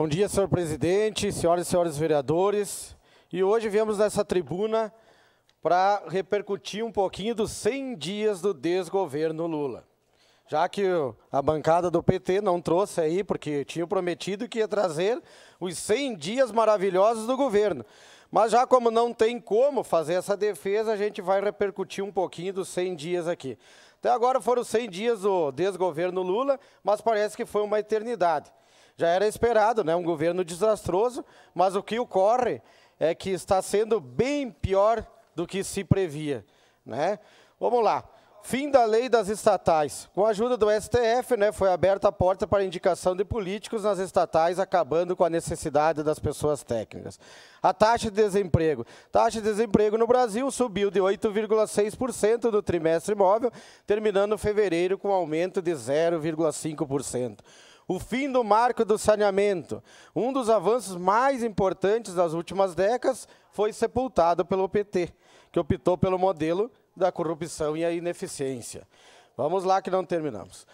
Bom dia, senhor presidente, senhoras e senhores vereadores. E hoje viemos nessa tribuna para repercutir um pouquinho dos 100 dias do desgoverno Lula. Já que a bancada do PT não trouxe aí, porque tinha prometido que ia trazer os 100 dias maravilhosos do governo. Mas já como não tem como fazer essa defesa, a gente vai repercutir um pouquinho dos 100 dias aqui. Até agora foram 100 dias do desgoverno Lula, mas parece que foi uma eternidade já era esperado, né? Um governo desastroso, mas o que ocorre é que está sendo bem pior do que se previa, né? Vamos lá. Fim da lei das estatais. Com a ajuda do STF, né, foi aberta a porta para a indicação de políticos nas estatais, acabando com a necessidade das pessoas técnicas. A taxa de desemprego. Taxa de desemprego no Brasil subiu de 8,6% no trimestre imóvel, terminando fevereiro com aumento de 0,5% o fim do marco do saneamento. Um dos avanços mais importantes das últimas décadas foi sepultado pelo PT, que optou pelo modelo da corrupção e a ineficiência. Vamos lá que não terminamos.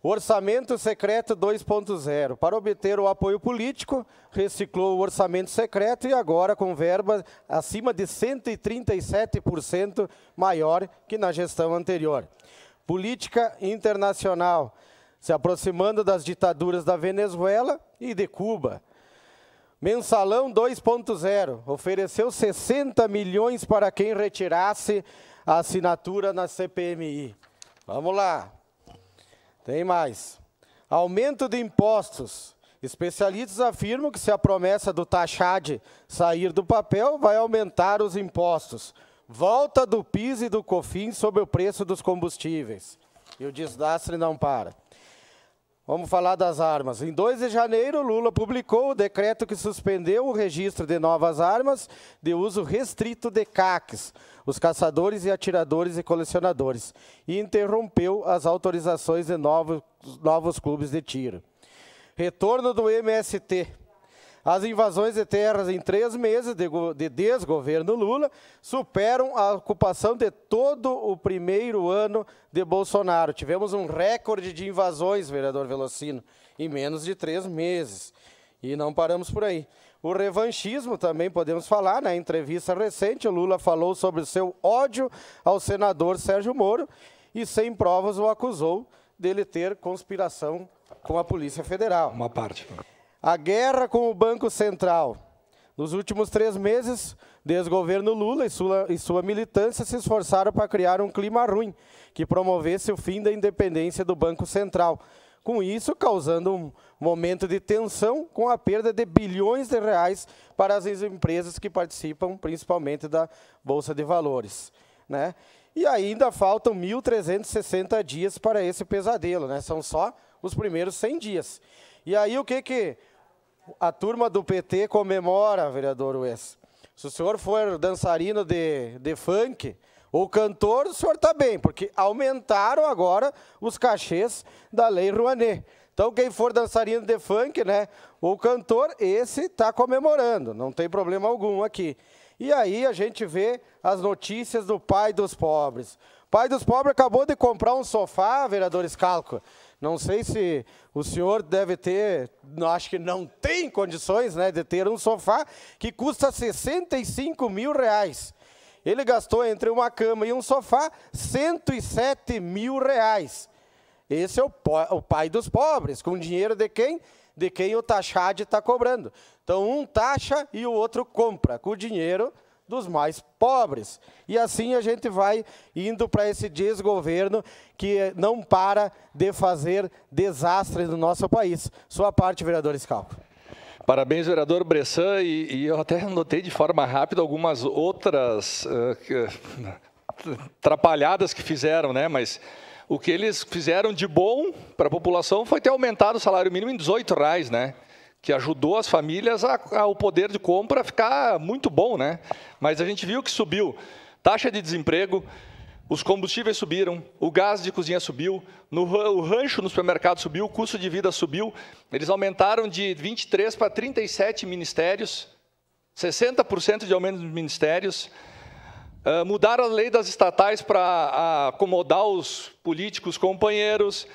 Orçamento secreto 2.0. Para obter o apoio político, reciclou o orçamento secreto e agora com verba acima de 137% maior que na gestão anterior. Política internacional se aproximando das ditaduras da Venezuela e de Cuba. Mensalão 2.0 ofereceu 60 milhões para quem retirasse a assinatura na CPMI. Vamos lá. Tem mais. Aumento de impostos. Especialistas afirmam que se a promessa do taxade sair do papel, vai aumentar os impostos. Volta do PIS e do cofin sobre o preço dos combustíveis. E o desastre não para. Vamos falar das armas. Em 2 de janeiro, Lula publicou o decreto que suspendeu o registro de novas armas de uso restrito de CACs, os caçadores e atiradores e colecionadores, e interrompeu as autorizações de novos, novos clubes de tiro. Retorno do MST. As invasões de terras em três meses de, de desgoverno Lula superam a ocupação de todo o primeiro ano de Bolsonaro. Tivemos um recorde de invasões, vereador Velocino, em menos de três meses. E não paramos por aí. O revanchismo também podemos falar, na né? entrevista recente, o Lula falou sobre o seu ódio ao senador Sérgio Moro e, sem provas, o acusou dele ter conspiração com a Polícia Federal. Uma parte. Né? A guerra com o Banco Central. Nos últimos três meses, desgoverno Lula e sua, e sua militância se esforçaram para criar um clima ruim que promovesse o fim da independência do Banco Central. Com isso, causando um momento de tensão com a perda de bilhões de reais para as empresas que participam, principalmente da Bolsa de Valores. Né? E ainda faltam 1.360 dias para esse pesadelo, né? são só os primeiros 100 dias. E aí o que, que a turma do PT comemora, vereador Wes. Se o senhor for dançarino de, de funk ou cantor, o senhor está bem, porque aumentaram agora os cachês da Lei Rouanet. Então, quem for dançarino de funk, né, ou cantor, esse está comemorando, não tem problema algum aqui. E aí a gente vê as notícias do pai dos pobres. O pai dos pobres acabou de comprar um sofá, vereador Scalco. Não sei se o senhor deve ter, acho que não tem condições né, de ter um sofá que custa 65 mil reais. Ele gastou entre uma cama e um sofá 107 mil reais. Esse é o, o pai dos pobres, com dinheiro de quem? de quem o taxade está cobrando. Então, um taxa e o outro compra com o dinheiro dos mais pobres. E assim a gente vai indo para esse desgoverno que não para de fazer desastre no nosso país. Sua parte, vereador Scalco. Parabéns, vereador Bressan, e, e, eu até notei de forma rápida algumas outras uh, que, atrapalhadas que fizeram, né? Mas o que eles fizeram de bom para a população foi ter aumentado o salário mínimo em 18 reais, né? que ajudou as famílias o poder de compra ficar muito bom, né? Mas a gente viu que subiu taxa de desemprego, os combustíveis subiram, o gás de cozinha subiu, no, o rancho no supermercado subiu, o custo de vida subiu. Eles aumentaram de 23 para 37 ministérios, 60% de aumento dos ministérios. Ah, mudaram a lei das estatais para acomodar os políticos companheiros.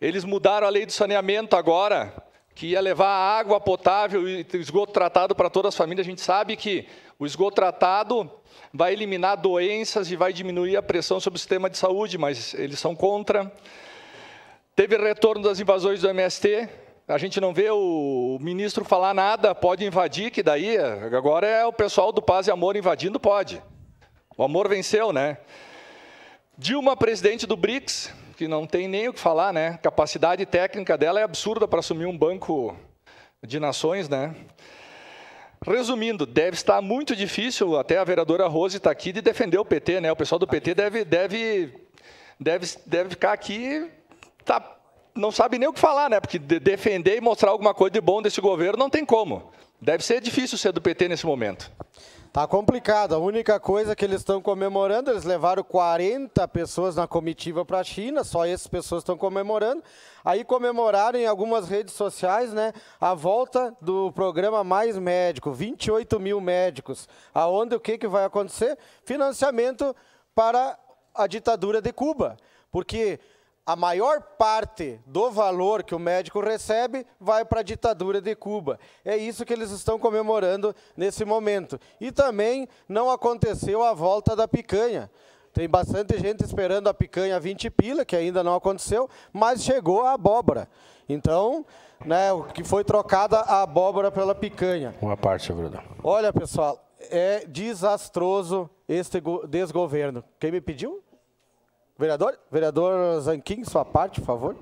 Eles mudaram a lei do saneamento agora, que ia levar água potável e esgoto tratado para todas as famílias. A gente sabe que o esgoto tratado vai eliminar doenças e vai diminuir a pressão sobre o sistema de saúde, mas eles são contra. Teve retorno das invasões do MST. A gente não vê o ministro falar nada, pode invadir, que daí eh, agora é o pessoal do Paz e Amor invadindo, pode. O amor venceu, né? Dilma, presidente do BRICS, que não tem nem o que falar, né? Capacidade técnica dela é absurda para assumir um banco de nações, né? Resumindo, deve estar muito difícil, até a vereadora Rose está aqui, de defender o PT, né? O pessoal do PT ah, deve, deve, deve, deve ficar aqui, tá, não sabe nem o que falar, né? Porque defender e mostrar alguma coisa de bom desse governo não tem como. Deve ser difícil ser do PT nesse momento. Tá complicado. A única coisa que eles estão comemorando, eles levaram 40 pessoas na comitiva para a China, só essas pessoas estão comemorando. Aí comemoraram em algumas redes sociais, né, a volta do programa Mais Médico, 28 mil médicos. Aonde o que, que vai acontecer? Financiamento para a ditadura de Cuba, porque a maior parte do valor que o médico recebe vai para a ditadura de Cuba. É isso que eles estão comemorando nesse momento. E também não aconteceu a volta da picanha. Tem bastante gente esperando a picanha 20 pila, que ainda não aconteceu, mas chegou a abóbora. Então, né, que foi trocada a abóbora pela picanha. Uma parte, Bruno. Olha, pessoal, é desastroso este desgoverno. Quem me pediu? Vereador, vereador Zanquim, sua parte, por favor.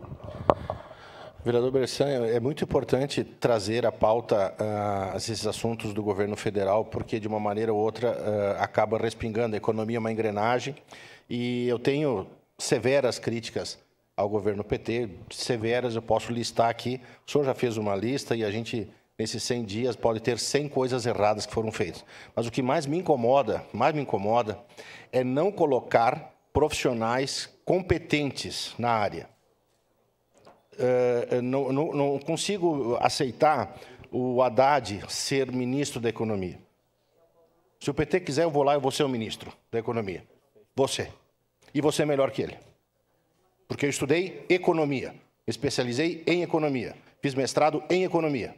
Vereador Bersan, é, é muito importante trazer à pauta uh, esses assuntos do governo federal, porque, de uma maneira ou outra, uh, acaba respingando. A economia é uma engrenagem e eu tenho severas críticas ao governo PT, severas, eu posso listar aqui. O senhor já fez uma lista e a gente, nesses 100 dias, pode ter 100 coisas erradas que foram feitas. Mas o que mais me incomoda, mais me incomoda, é não colocar profissionais competentes na área. Eh, eh, não, consigo aceitar o Haddad ser ministro da Economia. Se o PT quiser, eu vou lá e vou ser o ministro da Economia. Você. E você é melhor que ele. Porque eu estudei economia, especializei em economia, fiz mestrado em economia.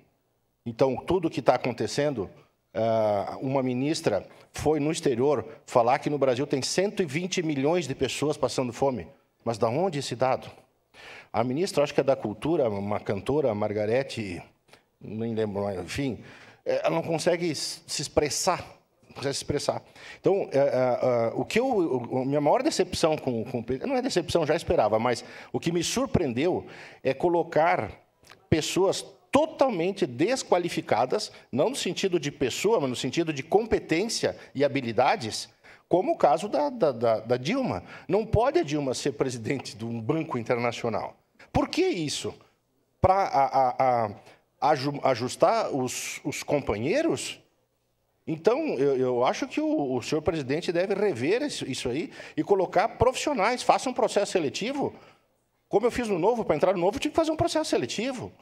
Então, tudo que está acontecendo ah, uma ministra foi no exterior falar que no Brasil tem 120 milhões de pessoas passando fome. Mas da onde esse dado? A ministra, acho que é da cultura, uma cantora, Margarete, nem lembro, enfim, eh, ela não consegue se expressar consegue se expressar. Então, uh, uh, o que eu, minha maior decepção com, com não é decepção, já esperava, mas o que me surpreendeu é colocar pessoas totalmente desqualificadas, não no sentido de pessoa, mas no sentido de competência e habilidades, como o caso da, da, da, da Dilma. Não pode a Dilma ser presidente de um banco internacional. Por que isso? Para ajustar os, os companheiros? Então, eu, eu, acho que o, o, senhor presidente deve rever isso, isso, aí e colocar profissionais. Faça um processo seletivo. Como eu fiz no novo, para entrar no novo, eu tive que fazer um processo seletivo.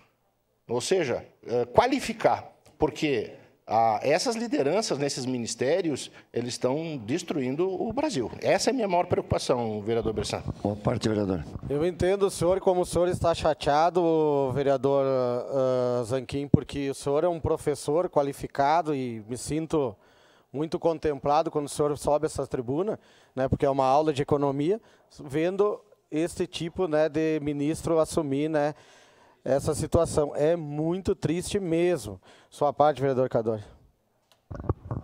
Ou seja, eh, qualificar, porque ah, essas lideranças nesses ministérios, eles estão destruindo o Brasil. Essa é a minha maior preocupação, vereador Bressan. Boa parte, vereador. Eu entendo o senhor, como o senhor está chateado, vereador ah, Zanquim, porque o senhor é um professor qualificado e me sinto muito contemplado quando o senhor sobe essa tribuna, né, porque é uma aula de economia, vendo esse tipo né, de ministro assumir né, essa situação. É muito triste mesmo. Sua parte, vereador Cadori.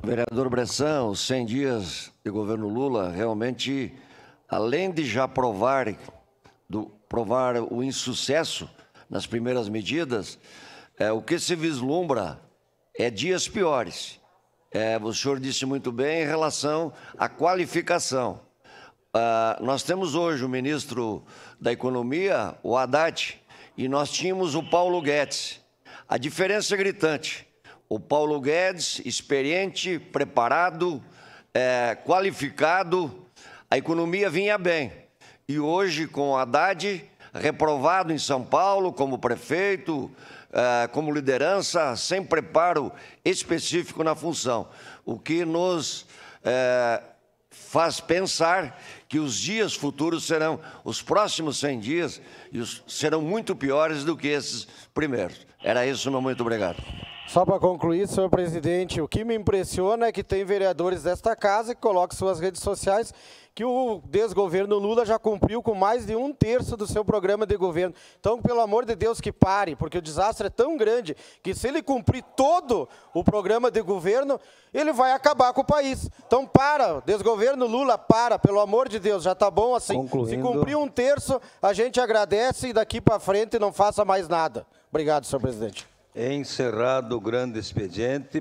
Vereador Bressan, os 100 dias de governo Lula realmente, além de já provar, do, provar o insucesso nas primeiras medidas, é, o que se vislumbra é dias piores. É, o senhor disse muito bem em relação à qualificação. Ah, nós temos hoje o ministro da Economia, o Haddad, e nós tínhamos o Paulo Guedes. A diferença é gritante. O Paulo Guedes, experiente, preparado, é, qualificado, a economia vinha bem. E hoje, com Haddad, reprovado em São Paulo como prefeito, é, como liderança, sem preparo específico na função, o que nos é, faz pensar que os dias futuros serão, os próximos 100 dias, serão muito piores do que esses primeiros. Era isso, meu muito obrigado. Só para concluir, senhor presidente, o que me impressiona é que tem vereadores desta casa que colocam suas redes sociais que o desgoverno Lula já cumpriu com mais de um terço do seu programa de governo. Então, pelo amor de Deus, que pare, porque o desastre é tão grande que se ele cumprir todo o programa de governo, ele vai acabar com o país. Então, para, desgoverno Lula, para, pelo amor de Deus, já está bom assim. Concluindo... Se cumprir um terço, a gente agradece e daqui para frente não faça mais nada. Obrigado, senhor presidente. Encerrado o grande expediente.